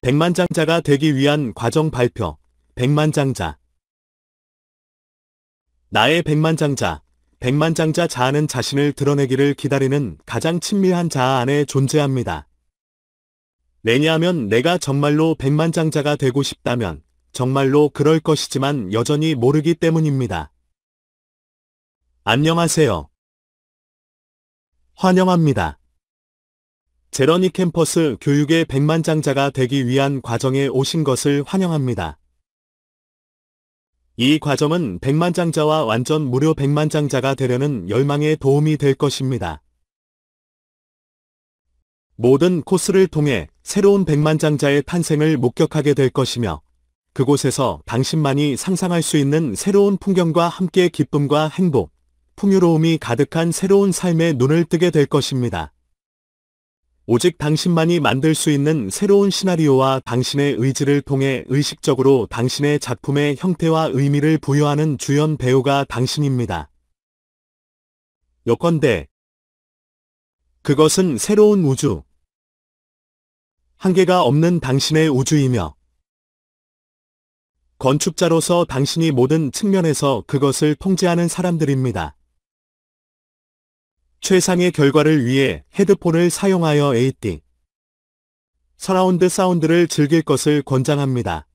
백만장자가 되기 위한 과정 발표. 백만장자. 나의 백만장자. 백만장자 자아는 자신을 드러내기를 기다리는 가장 친밀한 자아 안에 존재합니다. 왜냐하면 내가 정말로 백만장자가 되고 싶다면 정말로 그럴 것이지만 여전히 모르기 때문입니다. 안녕하세요. 환영합니다. 제러니 캠퍼스 교육의 백만장자가 되기 위한 과정에 오신 것을 환영합니다. 이 과정은 백만장자와 완전 무료 백만장자가 되려는 열망에 도움이 될 것입니다. 모든 코스를 통해 새로운 백만장자의 탄생을 목격하게 될 것이며 그곳에서 당신만이 상상할 수 있는 새로운 풍경과 함께 기쁨과 행복, 풍요로움이 가득한 새로운 삶에 눈을 뜨게 될 것입니다. 오직 당신만이 만들 수 있는 새로운 시나리오와 당신의 의지를 통해 의식적으로 당신의 작품의 형태와 의미를 부여하는 주연 배우가 당신입니다. 여건대 그것은 새로운 우주 한계가 없는 당신의 우주이며 건축자로서 당신이 모든 측면에서 그것을 통제하는 사람들입니다. 최상의 결과를 위해 헤드폰을 사용하여 에이띵 서라운드 사운드를 즐길 것을 권장합니다.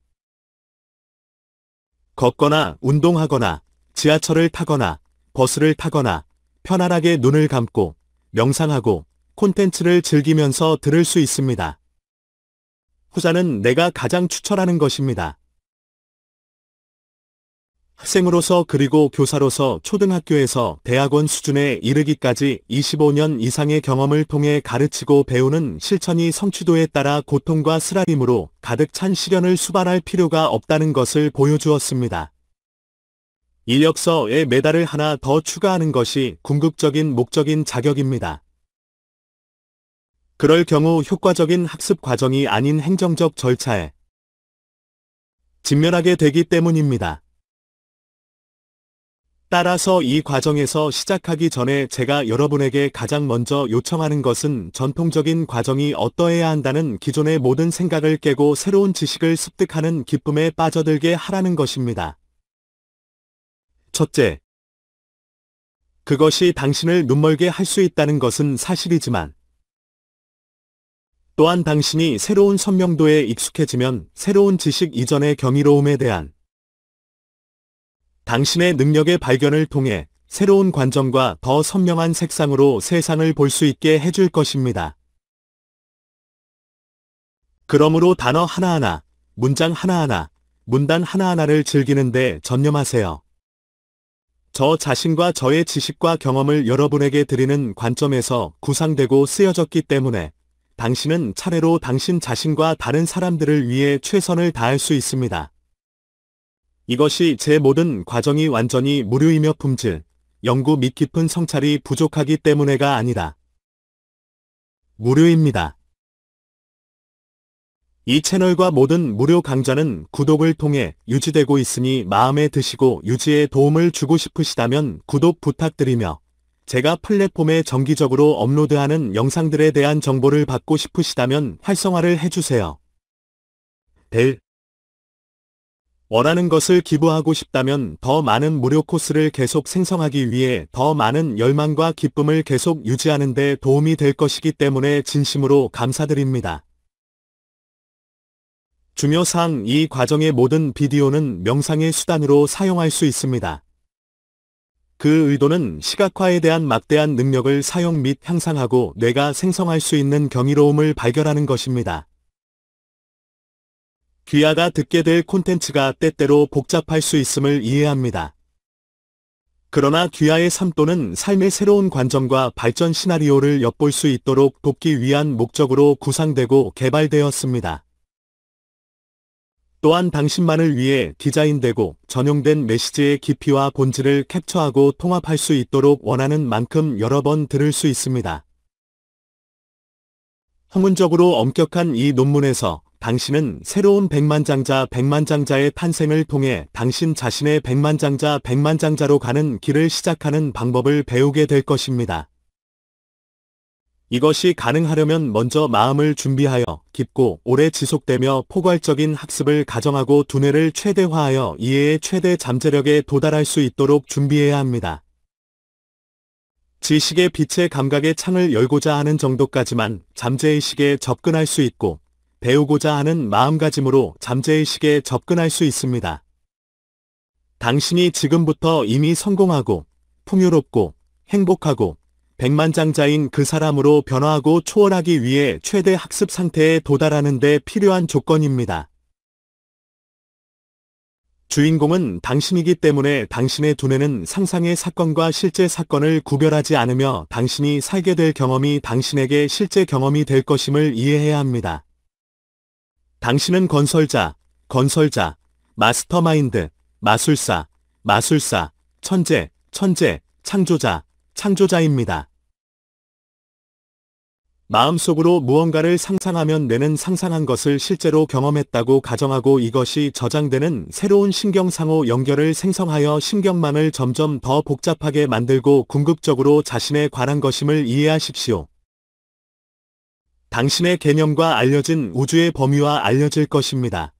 걷거나 운동하거나 지하철을 타거나 버스를 타거나 편안하게 눈을 감고 명상하고 콘텐츠를 즐기면서 들을 수 있습니다. 후자는 내가 가장 추천하는 것입니다. 학생으로서 그리고 교사로서 초등학교에서 대학원 수준에 이르기까지 25년 이상의 경험을 통해 가르치고 배우는 실천이 성취도에 따라 고통과 쓰라림으로 가득 찬 시련을 수발할 필요가 없다는 것을 보여주었습니다. 이력서에 메달을 하나 더 추가하는 것이 궁극적인 목적인 자격입니다. 그럴 경우 효과적인 학습 과정이 아닌 행정적 절차에 직면하게 되기 때문입니다. 따라서 이 과정에서 시작하기 전에 제가 여러분에게 가장 먼저 요청하는 것은 전통적인 과정이 어떠해야 한다는 기존의 모든 생각을 깨고 새로운 지식을 습득하는 기쁨에 빠져들게 하라는 것입니다. 첫째, 그것이 당신을 눈멀게 할 수 있다는 것은 사실이지만 또한 당신이 새로운 선명도에 익숙해지면 새로운 지식 이전의 경이로움에 대한 당신의 능력의 발견을 통해 새로운 관점과 더 선명한 색상으로 세상을 볼 수 있게 해줄 것입니다. 그러므로 단어 하나하나, 문장 하나하나, 문단 하나하나를 즐기는데 전념하세요. 저 자신과 저의 지식과 경험을 여러분에게 드리는 관점에서 구상되고 쓰여졌기 때문에 당신은 차례로 당신 자신과 다른 사람들을 위해 최선을 다할 수 있습니다. 이것이 제 모든 과정이 완전히 무료이며 품질, 연구 및 깊은 성찰이 부족하기 때문에가 아니다 무료입니다. 이 채널과 모든 무료 강좌는 구독을 통해 유지되고 있으니 마음에 드시고 유지에 도움을 주고 싶으시다면 구독 부탁드리며 제가 플랫폼에 정기적으로 업로드하는 영상들에 대한 정보를 받고 싶으시다면 활성화를 해주세요. 벨 원하는 것을 기부하고 싶다면 더 많은 무료 코스를 계속 생성하기 위해 더 많은 열망과 기쁨을 계속 유지하는 데 도움이 될 것이기 때문에 진심으로 감사드립니다. 중요사항 이 과정의 모든 비디오는 명상의 수단으로 사용할 수 있습니다. 그 의도는 시각화에 대한 막대한 능력을 사용 및 향상하고 뇌가 생성할 수 있는 경이로움을 발견하는 것입니다. 귀하가 듣게 될 콘텐츠가 때때로 복잡할 수 있음을 이해합니다. 그러나 귀하의 삶또는 삶의 새로운 관점과 발전 시나리오를 엿볼 수 있도록 돕기 위한 목적으로 구상되고 개발되었습니다. 또한 당신만을 위해 디자인되고 전용된 메시지의 깊이와 본질을 캡처하고 통합할 수 있도록 원하는 만큼 여러 번 들을 수 있습니다. 학문적으로 엄격한 이 논문에서 당신은 새로운 백만장자 백만장자의 탄생을 통해 당신 자신의 백만장자 백만장자로 가는 길을 시작하는 방법을 배우게 될 것입니다. 이것이 가능하려면 먼저 마음을 준비하여 깊고 오래 지속되며 포괄적인 학습을 가정하고 두뇌를 최대화하여 이해의 최대 잠재력에 도달할 수 있도록 준비해야 합니다. 지식의 빛의 감각의 창을 열고자 하는 정도까지만 잠재의식에 접근할 수 있고 배우고자 하는 마음가짐으로 잠재의식에 접근할 수 있습니다. 당신이 지금부터 이미 성공하고 풍요롭고 행복하고 백만장자인 그 사람으로 변화하고 초월하기 위해 최대 학습 상태에 도달하는 데 필요한 조건입니다. 주인공은 당신이기 때문에 당신의 두뇌는 상상의 사건과 실제 사건을 구별하지 않으며 당신이 살게 될 경험이 당신에게 실제 경험이 될 것임을 이해해야 합니다. 당신은 건설자, 건설자, 마스터마인드, 마술사, 마술사, 천재, 천재, 창조자, 창조자입니다. 마음속으로 무언가를 상상하면 뇌는 상상한 것을 실제로 경험했다고 가정하고 이것이 저장되는 새로운 신경상호 연결을 생성하여 신경만을 점점 더 복잡하게 만들고 궁극적으로 자신의 관한 것임을 이해하십시오. 당신의 개념과 알려진 우주의 범위와 알려질 것입니다.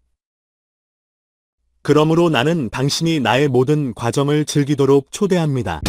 그러므로 나는 당신이 나의 모든 과정을 즐기도록 초대합니다.